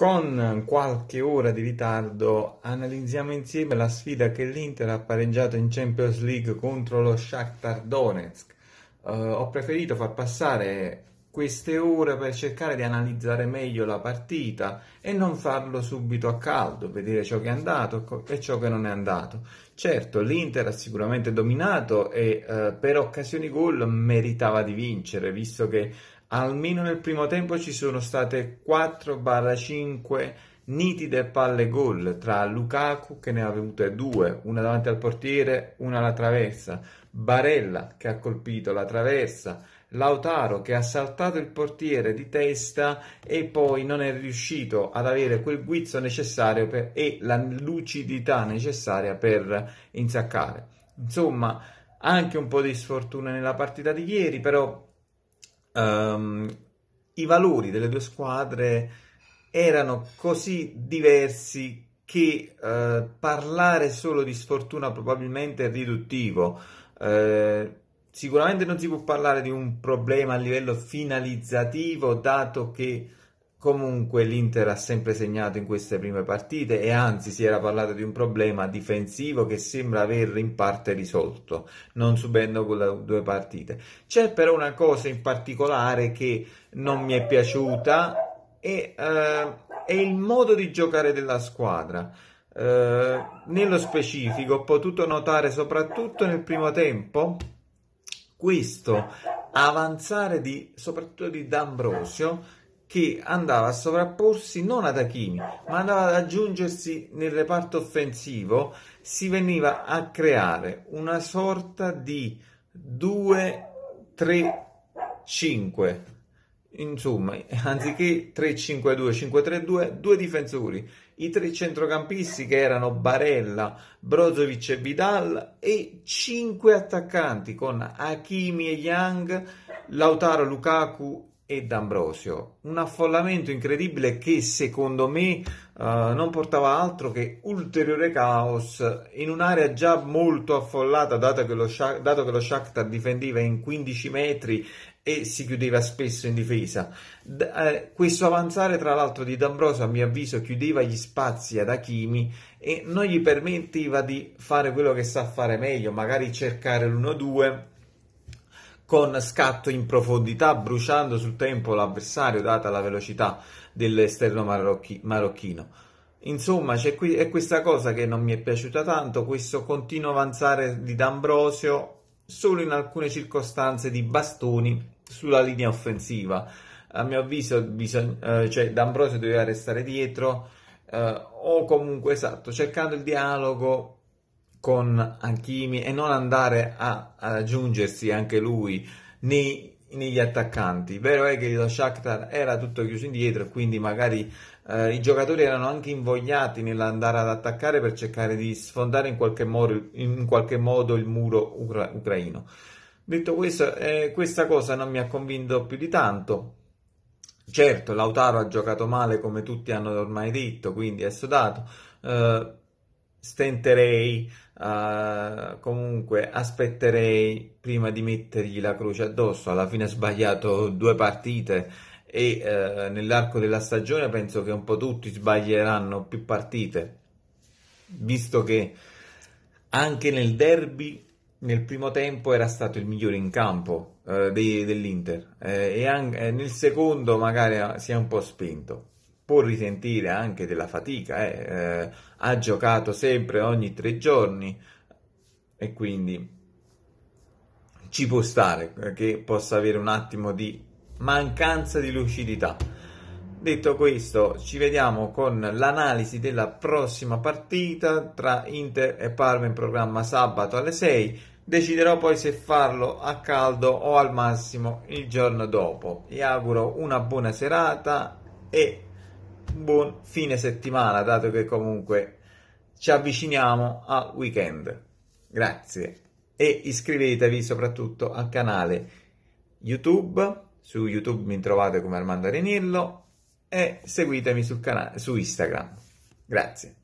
Con qualche ora di ritardo analizziamo insieme la sfida che l'Inter ha pareggiato in Champions League contro lo Shakhtar Donetsk. Uh, ho preferito far passare queste ore per cercare di analizzare meglio la partita e non farlo subito a caldo, vedere ciò che è andato e ciò che non è andato. Certo, l'Inter ha sicuramente dominato e eh, per occasioni gol meritava di vincere, visto che Almeno nel primo tempo ci sono state 4-5 nitide palle gol tra Lukaku che ne ha avute due, una davanti al portiere, una alla traversa, Barella che ha colpito la traversa, Lautaro che ha saltato il portiere di testa e poi non è riuscito ad avere quel guizzo necessario per, e la lucidità necessaria per insaccare. Insomma, anche un po' di sfortuna nella partita di ieri, però um, i valori delle due squadre erano così diversi che eh, parlare solo di sfortuna probabilmente è riduttivo. Eh, sicuramente non si può parlare di un problema a livello finalizzativo, dato che Comunque l'Inter ha sempre segnato in queste prime partite e anzi si era parlato di un problema difensivo che sembra aver in parte risolto, non subendo quelle due partite. C'è però una cosa in particolare che non mi è piaciuta e eh, è il modo di giocare della squadra. Eh, nello specifico ho potuto notare soprattutto nel primo tempo questo avanzare di, soprattutto di D'Ambrosio che andava a sovrapporsi non ad Achimi, ma andava ad aggiungersi nel reparto offensivo, si veniva a creare una sorta di 2-3-5. Insomma, anziché 3-5-2, 5-3-2, due difensori, i tre centrocampisti che erano Barella, Brozovic e Vidal e cinque attaccanti con Achimi e Young, Lautaro, Lukaku e D'Ambrosio. Un affollamento incredibile che secondo me uh, non portava altro che ulteriore caos in un'area già molto affollata, dato che, lo Shak- dato che lo Shakhtar difendeva in 15 metri e si chiudeva spesso in difesa. D- eh, questo avanzare, tra l'altro, di D'Ambrosio, a mio avviso, chiudeva gli spazi ad Achimi e non gli permetteva di fare quello che sa fare meglio, magari cercare l'1-2 con scatto in profondità, bruciando sul tempo l'avversario, data la velocità dell'esterno marocchi- marocchino. Insomma, c'è qui, è questa cosa che non mi è piaciuta tanto, questo continuo avanzare di D'Ambrosio solo in alcune circostanze di bastoni sulla linea offensiva. A mio avviso, bisog- eh, cioè, D'Ambrosio doveva restare dietro eh, o comunque esatto, cercando il dialogo con Hakimi e non andare a, ad aggiungersi anche lui nei, negli attaccanti. Vero è che lo Shakhtar era tutto chiuso indietro, quindi magari eh, i giocatori erano anche invogliati nell'andare ad attaccare per cercare di sfondare in qualche modo, in qualche modo il muro ucra- ucraino. Detto questo, eh, questa cosa non mi ha convinto più di tanto. Certo, Lautaro ha giocato male come tutti hanno ormai detto, quindi è sudato. Eh, stenterei, uh, comunque aspetterei prima di mettergli la croce addosso. Alla fine ha sbagliato due partite e uh, nell'arco della stagione penso che un po' tutti sbaglieranno più partite, visto che anche nel derby nel primo tempo era stato il migliore in campo eh, dei, dell'Inter eh, e anche, eh, nel secondo magari si è un po' spento può risentire anche della fatica, eh. Eh, ha giocato sempre ogni tre giorni e quindi ci può stare che possa avere un attimo di mancanza di lucidità. Detto questo, ci vediamo con l'analisi della prossima partita tra Inter e Parma in programma sabato alle 6. Deciderò poi se farlo a caldo o al massimo il giorno dopo. Vi auguro una buona serata e buon fine settimana, dato che comunque ci avviciniamo al weekend. Grazie e iscrivetevi soprattutto al canale YouTube. Su YouTube mi trovate come Armando Renillo e seguitemi sul canale su Instagram. Grazie.